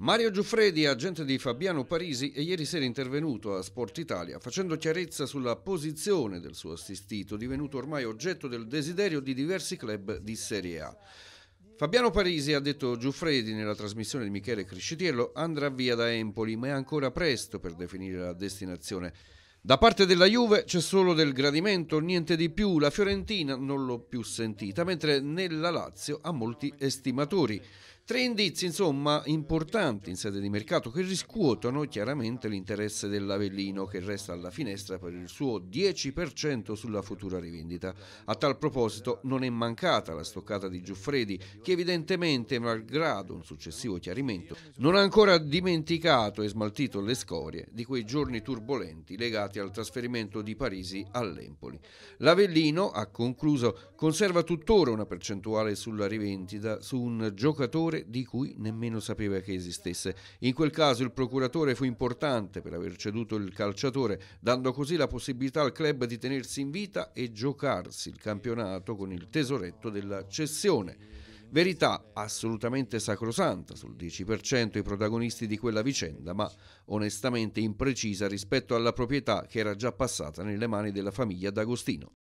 Mario Giuffredi, agente di Fabiano Parisi, è ieri sera intervenuto a Sport Italia facendo chiarezza sulla posizione del suo assistito, divenuto ormai oggetto del desiderio di diversi club di Serie A. Fabiano Parisi, ha detto Giuffredi nella trasmissione di Michele Criscitiello, andrà via da Empoli, ma è ancora presto per definire la destinazione. Da parte della Juve c'è solo del gradimento, niente di più, la Fiorentina non l'ho più sentita, mentre nella Lazio ha molti estimatori. Tre indizi, insomma, importanti in sede di mercato che riscuotono chiaramente l'interesse dell'Avellino che resta alla finestra per il suo 10% sulla futura rivendita. A tal proposito non è mancata la stoccata di Giuffredi che evidentemente, malgrado un successivo chiarimento, non ha ancora dimenticato e smaltito le scorie di quei giorni turbolenti legati al trasferimento di Parisi all'Empoli. L'Avellino, ha concluso, conserva tuttora una percentuale sulla rivendita su un giocatore settore di cui nemmeno sapeva che esistesse. In quel caso il procuratore fu importante per aver ceduto il calciatore, dando così la possibilità al club di tenersi in vita e giocarsi il campionato con il tesoretto della cessione. Verità assolutamente sacrosanta sul 10% i protagonisti di quella vicenda, ma onestamente imprecisa rispetto alla proprietà che era già passata nelle mani della famiglia D'Agostino.